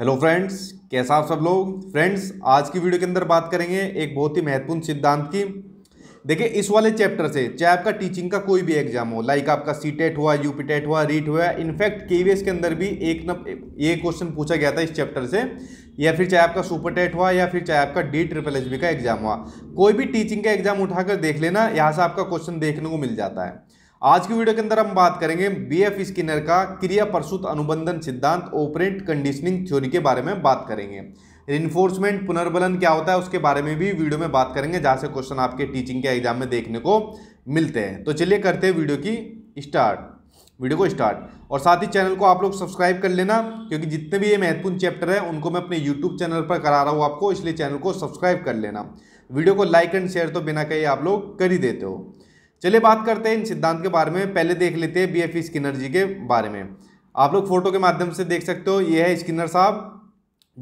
hello friends कैसा आप सब लोग फ्रेंड्स आज की वीडियो के अंदर बात करेंगे एक बहुत ही महत्वपूर्ण सिद्धांत की देखिए इस वाले चैप्टर से चाहे आपका टीचिंग का कोई भी एग्जाम हो लाइक आपका सी टेट e हुआ यू पी टेट हुआ रीट e हुआ इनफैक्ट के के अंदर भी एक न ये क्वेश्चन पूछा गया था इस चैप्टर से या फिर चाहे आपका सुपर टेट e हुआ या फिर चाहे आपका डी ट्रिपल एच का एग्जाम हुआ कोई भी टीचिंग का एग्जाम उठाकर देख लेना यहाँ से आपका क्वेश्चन देखने को मिल जाता है आज की वीडियो के अंदर हम बात करेंगे बी एफ स्किनर का क्रिया प्रसूत अनुबंधन सिद्धांत ओपरेंट कंडीशनिंग थ्योरी के बारे में बात करेंगे इन्फोर्समेंट पुनर्बलन क्या होता है उसके बारे में भी वीडियो में बात करेंगे जहाँ से क्वेश्चन आपके टीचिंग के एग्जाम में देखने को मिलते हैं तो चलिए करते हैं वीडियो की स्टार्ट वीडियो को स्टार्ट और साथ ही चैनल को आप लोग सब्सक्राइब कर लेना क्योंकि जितने भी ये महत्वपूर्ण चैप्टर है उनको मैं अपने यूट्यूब चैनल पर करा रहा हूँ आपको इसलिए चैनल को सब्सक्राइब कर लेना वीडियो को लाइक एंड शेयर तो बिना कहीं आप लोग कर ही देते हो चलिए बात करते हैं इन सिद्धांत के बारे में पहले देख लेते हैं B F e Skinner ji के बारे में आप लोग फोटो के माध्यम से देख सकते हो ये है स्किनर साहब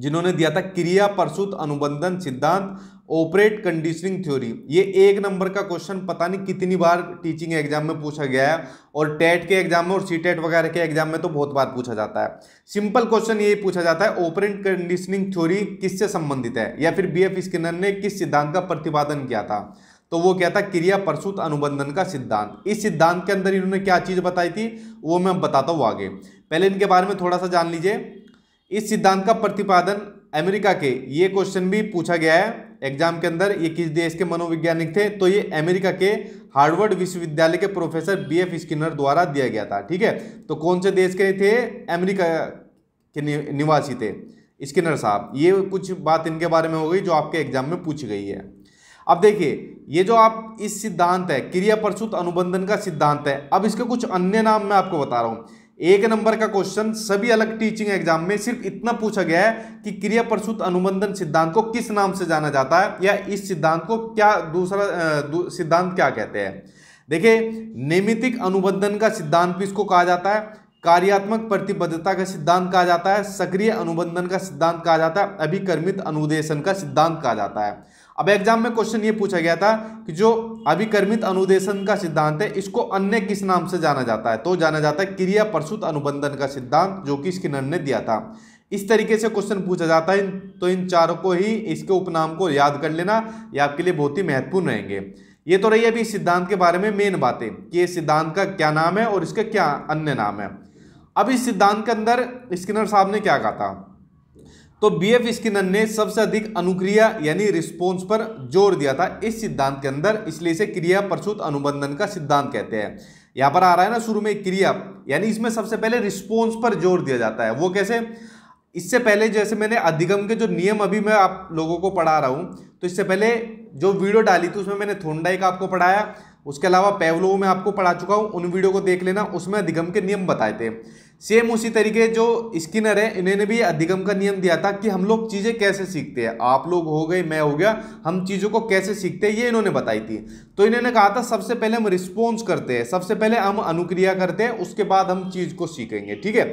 जिन्होंने दिया था क्रिया प्रसूत अनुबंधन सिद्धांत ऑपरेट कंडीशनिंग थ्योरी ये एक नंबर का क्वेश्चन पता नहीं कितनी बार टीचिंग एग्जाम में पूछा गया है और टेट के एग्जाम में और सी टेट वगैरह के एग्जाम में तो बहुत बार पूछा जाता है सिंपल क्वेश्चन यही पूछा जाता है ऑपरेट कंडीशनिंग थ्योरी किससे संबंधित है या फिर बी एफ e स्किनर ने किस सिद्धांत का प्रतिपादन किया था तो वो क्या था क्रिया प्रसूत अनुबंधन का सिद्धांत इस सिद्धांत के अंदर इन्होंने क्या चीज़ बताई थी वो मैं बताता हूँ आगे पहले इनके बारे में थोड़ा सा जान लीजिए इस सिद्धांत का प्रतिपादन अमेरिका के ये क्वेश्चन भी पूछा गया है एग्जाम के अंदर ये किस देश के मनोवैज्ञानिक थे तो ये अमेरिका के हार्वर्ड विश्वविद्यालय के प्रोफेसर बी एफ स्किनर द्वारा दिया गया था ठीक है तो कौन से देश के थे अमेरिका के निवासी थे स्किनर साहब ये कुछ बात इनके बारे में हो गई जो आपके एग्जाम में पूछी गई है अब देखिए ये जो आप इस सिद्धांत है क्रिया प्रसूत अनुबंधन का सिद्धांत है अब इसके कुछ अन्य नाम मैं आपको बता रहा हूँ एक नंबर का क्वेश्चन सभी अलग टीचिंग एग्जाम में सिर्फ इतना पूछा गया है कि क्रिया प्रसुत अनुबंधन सिद्धांत को किस नाम से जाना जाता है या इस सिद्धांत को क्या दूसरा सिद्धांत क्या कहते हैं देखिए नैमितिक अनुबंधन का सिद्धांत भी इसको कहा जाता है कार्यात्मक प्रतिबद्धता का सिद्धांत कहा जाता है सक्रिय अनुबंधन का सिद्धांत कहा जाता है अभिकर्मित अनुदेशन का सिद्धांत कहा जाता है अब एग्जाम में क्वेश्चन ये पूछा गया था कि जो अभिकर्मित अनुदेशन का सिद्धांत है इसको अन्य किस नाम से जाना जाता है तो जाना जाता है क्रिया प्रसुत अनुबंधन का सिद्धांत जो कि स्किनर ने दिया था इस तरीके से क्वेश्चन पूछा जाता है तो इन चारों को ही इसके उपनाम को याद कर लेना ये आपके लिए बहुत ही महत्वपूर्ण रहेंगे ये तो रही अभी इस सिद्धांत के बारे में मेन बातें कि ये सिद्धांत का क्या नाम है और इसके क्या अन्य नाम है अब इस सिद्धांत के अंदर स्किनर साहब ने क्या कहा था तो बी एफ स्किनन ने सबसे अधिक अनुक्रिया यानी रिस्पॉन्स पर जोर दिया था इस सिद्धांत के अंदर इसलिए इसे क्रिया प्रसूत अनुबंधन का सिद्धांत कहते हैं यहां पर आ रहा है ना शुरू में क्रिया यानी इसमें सबसे पहले रिस्पॉन्स पर जोर दिया जाता है वो कैसे इससे पहले जैसे मैंने अधिगम के जो नियम अभी मैं आप लोगों को पढ़ा रहा हूं तो इससे पहले जो वीडियो डाली थी उसमें मैंने थोंडाई का आपको पढ़ाया उसके अलावा पैवलो में आपको पढ़ा चुका हूं उन वीडियो को देख लेना उसमें अधिगम के नियम बताए थे सेम उसी तरीके जो स्किनर है इन्होंने भी अधिगम का नियम दिया था कि हम लोग चीज़ें कैसे सीखते हैं आप लोग हो गए मैं हो गया हम चीज़ों को कैसे सीखते हैं ये इन्होंने बताई थी तो इन्होंने कहा था सबसे पहले हम रिस्पॉन्स करते हैं सबसे पहले हम अनुक्रिया करते हैं उसके बाद हम चीज़ को सीखेंगे ठीक है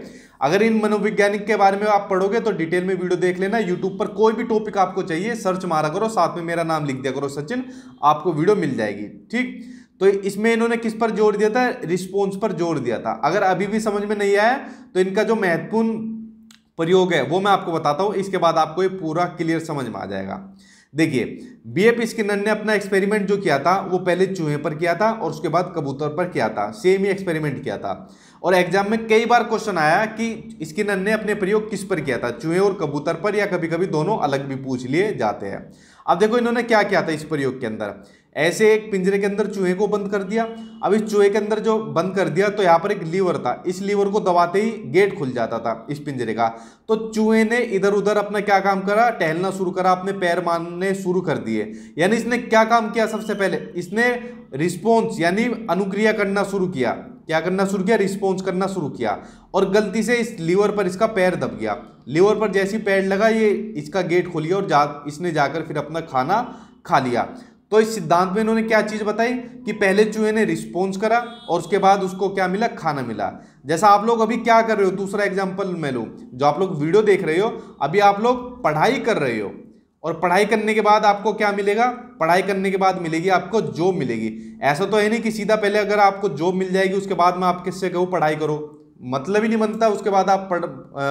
अगर इन मनोवैज्ञानिक के बारे में आप पढ़ोगे तो डिटेल में वीडियो देख लेना यूट्यूब पर कोई भी टॉपिक आपको चाहिए सर्च मारा करो साथ में मेरा नाम लिख दिया करो सचिन आपको वीडियो मिल जाएगी ठीक तो इसमें इन्होंने किस पर जोर दिया था रिस्पॉन्स पर जोर दिया था अगर अभी भी समझ में नहीं आया तो इनका जो महत्वपूर्ण प्रयोग है वो मैं आपको बताता हूँ इसके बाद आपको ये पूरा क्लियर समझ में आ जाएगा देखिए बी एफ स्किनर ने अपना एक्सपेरिमेंट जो किया था वो पहले चूहे पर किया था और उसके बाद कबूतर पर किया था सेम ही एक्सपेरिमेंट किया था और एग्जाम में कई बार क्वेश्चन आया कि स्किनर ने अपने प्रयोग किस पर किया था चूहे और कबूतर पर या कभी कभी दोनों अलग भी पूछ लिए जाते हैं अब देखो इन्होंने क्या किया था इस प्रयोग के अंदर ऐसे एक पिंजरे के अंदर चूहे को बंद कर दिया अब इस चूहे के अंदर जो बंद कर दिया तो यहाँ पर एक लीवर था इस लीवर को दबाते ही गेट खुल जाता था इस पिंजरे का तो चूहे ने इधर उधर अपना क्या काम करा टहलना शुरू करा अपने पैर मारने शुरू कर दिए यानी इसने क्या काम किया सबसे पहले इसने रिस्पॉन्स यानी अनुक्रिया करना शुरू किया क्या करना शुरू किया रिस्पॉन्स करना शुरू किया और गलती से इस लीवर पर इसका पैर दब गया लीवर पर जैसे पैर लगा ये इसका गेट खोलिया और जा इसने जाकर फिर अपना खाना खा लिया तो इस सिद्धांत में इन्होंने क्या चीज़ बताई कि पहले चूहे ने रिस्पॉन्स करा और उसके बाद उसको क्या मिला खाना मिला जैसा आप लोग अभी क्या कर रहे हो दूसरा एग्जाम्पल मैं लूँ जो आप लोग वीडियो देख रहे हो अभी आप लोग पढ़ाई कर रहे हो और पढ़ाई करने के बाद आपको क्या मिलेगा पढ़ाई करने के बाद मिलेगी आपको जॉब मिलेगी ऐसा तो है नहीं कि सीधा पहले अगर आपको जॉब मिल जाएगी उसके बाद मैं आप किससे कहूँ पढ़ाई करो मतलब ही नहीं बनता उसके बाद आप पढ़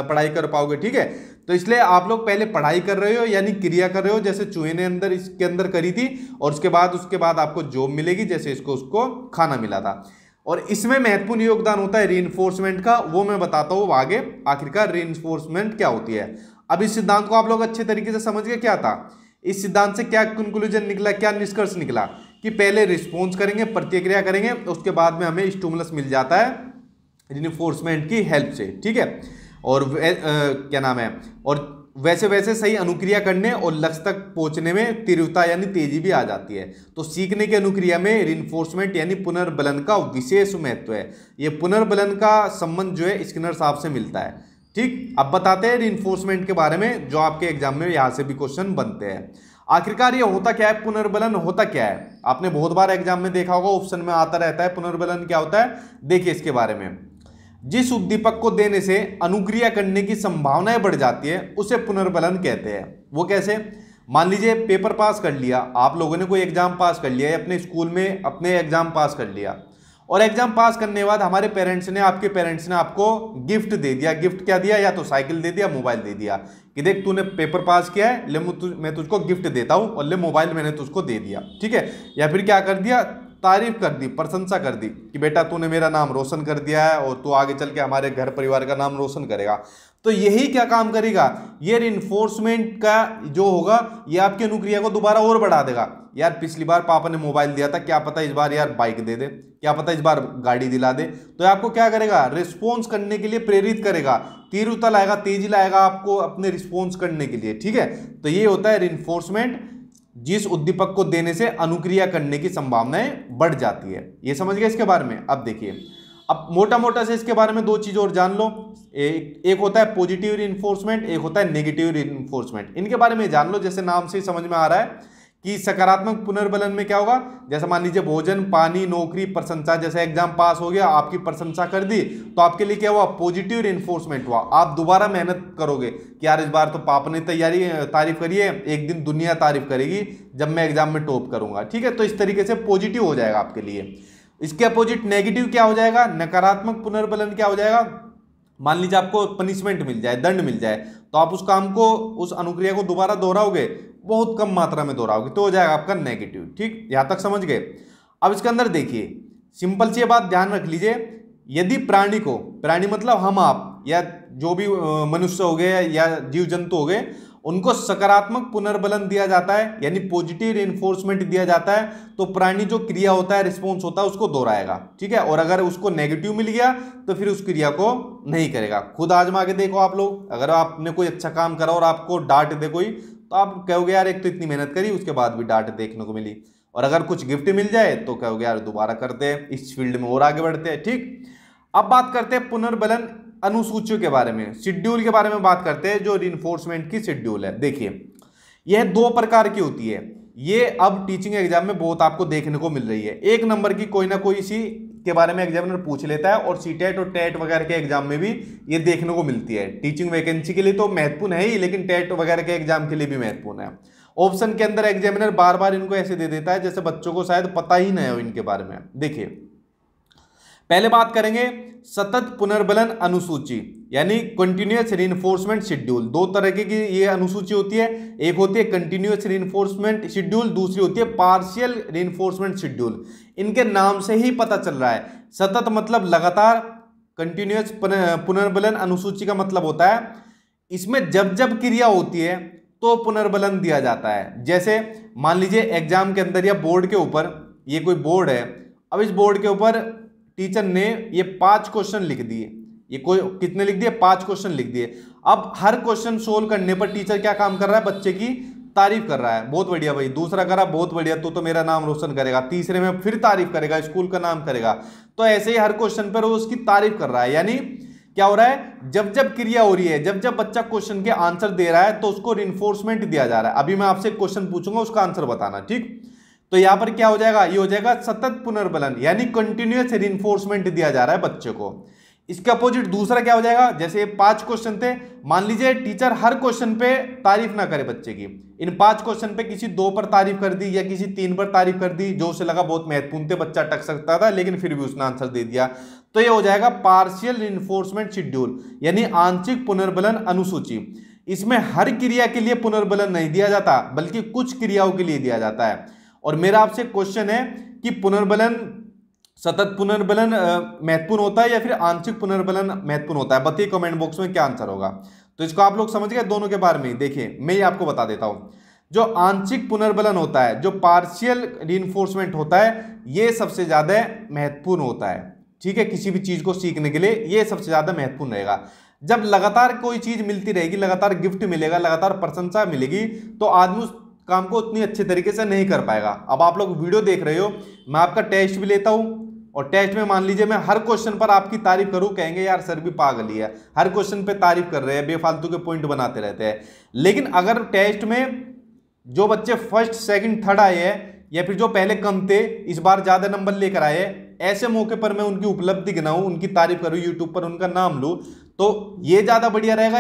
पढ़ाई कर पाओगे ठीक है तो इसलिए आप लोग पहले पढ़ाई कर रहे हो यानी क्रिया कर रहे हो जैसे चूहे ने अंदर इसके अंदर करी थी और उसके बाद उसके बाद आपको जॉब मिलेगी जैसे इसको उसको खाना मिला था और इसमें महत्वपूर्ण योगदान होता है री का वो मैं बताता हूँ आगे आखिरकार री क्या होती है अब इस सिद्धांत को आप लोग अच्छे तरीके से समझ गए क्या था इस सिद्धांत से क्या कंक्लूजन निकला क्या निष्कर्ष निकला कि पहले रिस्पॉन्स करेंगे प्रतिक्रिया करेंगे उसके बाद में हमें स्टूमलस मिल जाता है रिनफोर्समेंट की हेल्प से ठीक है और वे, आ, क्या नाम है और वैसे वैसे सही अनुक्रिया करने और लक्ष्य तक पहुंचने में तीव्रता यानी तेजी भी आ जाती है तो सीखने की अनुक्रिया में रिनफोर्समेंट यानी पुनर्बलन का विशेष महत्व है ये पुनर्बलन का संबंध जो है स्किनर साहब से मिलता है ठीक अब बताते हैं रिनफोर्समेंट के बारे में जो आपके एग्जाम में यहाँ से भी क्वेश्चन बनते हैं आखिरकार ये होता क्या है पुनर्बलन होता क्या है आपने बहुत बार एग्जाम में देखा होगा ऑप्शन में आता रहता है पुनर्बलन क्या होता है देखिए इसके बारे में जिस उद्दीपक को देने से अनुक्रिया करने की संभावनाएं बढ़ जाती है उसे पुनर्बलन कहते हैं वो कैसे मान लीजिए पेपर पास कर लिया आप लोगों ने कोई एग्जाम पास कर लिया अपने स्कूल में अपने एग्जाम पास कर लिया और एग्जाम पास करने के बाद हमारे पेरेंट्स ने आपके पेरेंट्स ने आपको गिफ्ट दे दिया गिफ्ट क्या दिया या तो साइकिल दे दिया मोबाइल दे दिया कि देख तूने पेपर पास किया है ले मैं तुझको गिफ्ट देता हूँ और ले मोबाइल मैंने तुझको दे दिया ठीक है या फिर क्या कर दिया तारीफ कर दी प्रशंसा कर दी कि बेटा तूने मेरा नाम रोशन कर दिया है और तू आगे चल के हमारे घर परिवार का नाम रोशन करेगा तो यही क्या काम करेगा ये इन्फोर्समेंट का जो होगा ये आपकी अनुक्रिया को दोबारा और बढ़ा देगा यार पिछली बार पापा ने मोबाइल दिया था क्या पता इस बार यार बाइक दे दे क्या पता इस बार गाड़ी दिला दे तो आपको क्या करेगा रिस्पॉन्स करने के लिए प्रेरित करेगा तीर उतर लाएगा तेजी लाएगा आपको अपने रिस्पॉन्स करने के लिए ठीक है तो ये होता है रिन्फोर्समेंट जिस उद्दीपक को देने से अनुक्रिया करने की संभावनाएं बढ़ जाती है ये समझ गए इसके बारे में अब देखिए अब मोटा मोटा से इसके बारे में दो चीज़ और जान लो एक एक होता है पॉजिटिव इन्फोर्समेंट एक होता है नेगेटिव इन्फोर्समेंट इनके बारे में जान लो जैसे नाम से ही समझ में आ रहा है कि सकारात्मक पुनर्बलन में क्या होगा जैसे मान लीजिए भोजन पानी नौकरी प्रशंसा जैसे एग्जाम पास हो गया आपकी प्रशंसा कर दी तो आपके लिए क्या हुआ पॉजिटिव रिन्फोर्समेंट हुआ आप दोबारा मेहनत करोगे कि यार इस बार तो पाप ने तैयारी तारीफ करी है एक दिन दुनिया तारीफ करेगी जब मैं एग्जाम में टॉप करूंगा ठीक है तो इस तरीके से पॉजिटिव हो जाएगा आपके लिए इसके अपोजिट नेगेटिव क्या हो जाएगा नकारात्मक पुनर्बलन क्या हो जाएगा मान लीजिए आपको पनिशमेंट मिल जाए दंड मिल जाए तो आप उस काम को उस अनुक्रिया को दोबारा दोहराओगे बहुत कम मात्रा में दोहराओगे तो हो जाएगा आपका नेगेटिव ठीक यहाँ तक समझ गए अब इसके अंदर देखिए सिंपल सी बात ध्यान रख लीजिए यदि प्राणी को प्राणी मतलब हम आप या जो भी मनुष्य हो गए या जीव जंतु हो गए उनको सकारात्मक पुनर्बलन दिया जाता है यानी पॉजिटिव इन्फोर्समेंट दिया जाता है तो प्राणी जो क्रिया होता है रिस्पॉन्स होता है उसको दोहराएगा ठीक है और अगर उसको नेगेटिव मिल गया तो फिर उस क्रिया को नहीं करेगा खुद आजमा के देखो आप लोग अगर आपने कोई अच्छा काम करा और आपको डांट दे कोई तो आप कहोगे यार एक तो इतनी मेहनत करी उसके बाद भी डांट देखने को मिली और अगर कुछ गिफ्ट मिल जाए तो कहोगे यार दोबारा करते हैं इस फील्ड में और आगे बढ़ते हैं ठीक अब बात करते हैं पुनर्बलन अनुसूचियों के बारे में शेड्यूल के बारे में बात करते हैं जो रिन्फोर्समेंट की शेड्यूल है देखिए यह दो प्रकार की होती है ये अब टीचिंग एग्जाम में बहुत आपको देखने को मिल रही है एक नंबर की कोई ना कोई इसी के बारे में एग्जामिनर पूछ लेता है और सी टेट e और टेट e वगैरह के एग्जाम में भी ये देखने को मिलती है टीचिंग वैकेंसी के लिए तो महत्वपूर्ण है ही लेकिन टेट e वगैरह के एग्जाम के लिए भी महत्वपूर्ण है ऑप्शन के अंदर एग्जामिनर बार बार इनको ऐसे दे देता है जैसे बच्चों को शायद पता ही नहीं हो इनके बारे में देखिए पहले बात करेंगे सतत पुनर्बलन अनुसूची यानी कंटिन्यूस रीइन्फोर्समेंट शेड्यूल दो तरह की ये अनुसूची होती है एक होती है कंटिन्यूस रीइन्फोर्समेंट शेड्यूल दूसरी होती है पार्शियल रीइन्फोर्समेंट शेड्यूल इनके नाम से ही पता चल रहा है सतत मतलब लगातार कंटिन्यूस पुनर्बलन अनुसूची का मतलब होता है इसमें जब जब क्रिया होती है तो पुनर्बलन दिया जाता है जैसे मान लीजिए एग्जाम के अंदर या बोर्ड के ऊपर ये कोई बोर्ड है अब इस बोर्ड के ऊपर टीचर ने ये पांच क्वेश्चन लिख दिए ये कोई कितने लिख दिए पांच क्वेश्चन लिख दिए अब हर क्वेश्चन सोल्व करने पर टीचर क्या काम कर रहा है बच्चे की तारीफ कर रहा है बहुत बढ़िया भाई दूसरा करा बहुत बढ़िया तू तो, तो मेरा नाम रोशन करेगा तीसरे में फिर तारीफ करेगा स्कूल का नाम करेगा तो ऐसे ही हर क्वेश्चन पर वो उसकी तारीफ कर रहा है यानी क्या हो रहा है जब जब क्रिया हो रही है जब जब बच्चा क्वेश्चन के आंसर दे रहा है तो उसको रिन्फोर्समेंट दिया जा रहा है अभी मैं आपसे क्वेश्चन पूछूंगा उसका आंसर बताना ठीक तो यहां पर क्या हो जाएगा ये हो जाएगा सतत पुनर्बलन यानी कंटिन्यूस रिइंफोर्समेंट दिया जा रहा है बच्चे को इसके अपोजिट दूसरा क्या हो जाएगा जैसे पांच क्वेश्चन थे मान लीजिए टीचर हर क्वेश्चन पे तारीफ ना करे बच्चे की इन पांच क्वेश्चन पे किसी दो पर तारीफ कर दी या किसी तीन पर तारीफ कर दी जो उसे लगा बहुत महत्वपूर्ण थे बच्चा टक सकता था लेकिन फिर भी उसने आंसर दे दिया तो ये हो जाएगा पार्शियल इन्फोर्समेंट शेड्यूल यानी आंशिक पुनर्बलन अनुसूची इसमें हर क्रिया के लिए पुनर्बलन नहीं दिया जाता बल्कि कुछ क्रियाओं के लिए दिया जाता है और मेरा आपसे क्वेश्चन है कि पुनर्बलन सतत पुनर्बलन महत्वपूर्ण होता है या फिर आंशिक पुनर्बलन महत्वपूर्ण होता है बताइए कमेंट बॉक्स में क्या आंसर होगा तो इसको आप लोग समझ गए दोनों के बारे में देखिए मैं ये आपको बता देता हूं जो आंशिक पुनर्बलन होता है जो पार्शियल रीइन्फोर्समेंट होता है ये सबसे ज़्यादा महत्वपूर्ण होता है ठीक है किसी भी चीज़ को सीखने के लिए ये सबसे ज़्यादा महत्वपूर्ण रहेगा जब लगातार कोई चीज़ मिलती रहेगी लगातार गिफ्ट मिलेगा लगातार प्रशंसा मिलेगी तो आदमी उस काम को उतनी अच्छे तरीके से नहीं कर पाएगा अब आप लोग वीडियो देख रहे हो मैं आपका टेस्ट भी लेता हूँ और टेस्ट में मान लीजिए मैं हर क्वेश्चन पर आपकी तारीफ करूँ कहेंगे यार सर भी पागल ही है हर क्वेश्चन पे तारीफ कर रहे हैं बेफालतू के पॉइंट बनाते रहते हैं लेकिन अगर टेस्ट में जो बच्चे फर्स्ट सेकंड थर्ड आए हैं या फिर जो पहले कम थे इस बार ज़्यादा नंबर लेकर आए ऐसे मौके पर मैं उनकी उपलब्धि गिनाऊँ उनकी तारीफ करूँ यूट्यूब पर उनका नाम लूँ तो ये ज़्यादा बढ़िया रहेगा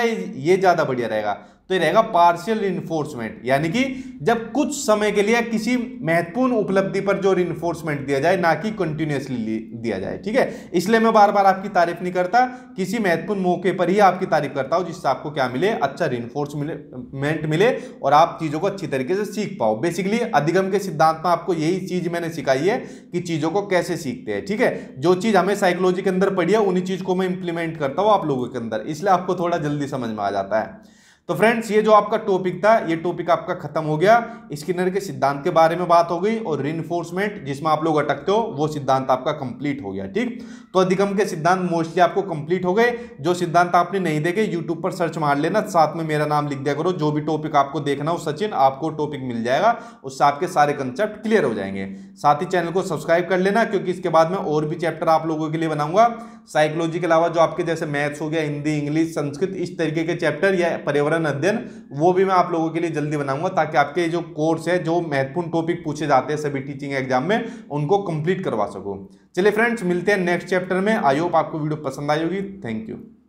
ये ज़्यादा बढ़िया रहेगा तो ये रहेगा पार्शियल रिन्फोर्समेंट यानी कि जब कुछ समय के लिए किसी महत्वपूर्ण उपलब्धि पर जो रिन्फोर्समेंट दिया जाए ना कि कंटिन्यूसली दिया जाए ठीक है इसलिए मैं बार बार आपकी तारीफ नहीं करता किसी महत्वपूर्ण मौके पर ही आपकी तारीफ करता हूँ जिससे आपको क्या मिले अच्छा रिन्फोर्समेंट मिले और आप चीज़ों को अच्छी तरीके से सीख पाओ बेसिकली अधिगम के सिद्धांत में आपको यही चीज़ मैंने सिखाई है कि चीज़ों को कैसे सीखते हैं ठीक है जो चीज़ हमें साइकोलॉजी के अंदर पढ़ी है उन्हीं चीज़ को मैं इंप्लीमेंट करता हूँ आप लोगों के अंदर इसलिए आपको थोड़ा जल्दी समझ में आ जाता है तो फ्रेंड्स ये जो आपका टॉपिक था ये टॉपिक आपका खत्म हो गया स्किनर के सिद्धांत के बारे में बात हो गई और रिइन्फोर्समेंट जिसमें आप लोग अटकते हो वो सिद्धांत आपका कंप्लीट हो गया ठीक तो अधिगम के सिद्धांत मोस्टली आपको कंप्लीट हो गए जो सिद्धांत आपने नहीं देखे यूट्यूब पर सर्च मार लेना साथ में मेरा नाम लिख दिया करो जो भी टॉपिक आपको देखना हो सचिन आपको टॉपिक मिल जाएगा उससे आपके सारे कंसेप्ट क्लियर हो जाएंगे साथ ही चैनल को सब्सक्राइब कर लेना क्योंकि इसके बाद में और भी चैप्टर आप लोगों के लिए बनाऊंगा साइकोलॉजी के अलावा जो आपके जैसे मैथ्स हो गया हिंदी इंग्लिश संस्कृत इस तरीके के चैप्टर या पर्यावरण विवरण अध्ययन वो भी मैं आप लोगों के लिए जल्दी बनाऊंगा ताकि आपके जो कोर्स है जो महत्वपूर्ण टॉपिक पूछे जाते हैं सभी टीचिंग एग्जाम में उनको कंप्लीट करवा सकूँ चलिए फ्रेंड्स मिलते हैं नेक्स्ट चैप्टर में आई होप आपको वीडियो पसंद आई होगी थैंक यू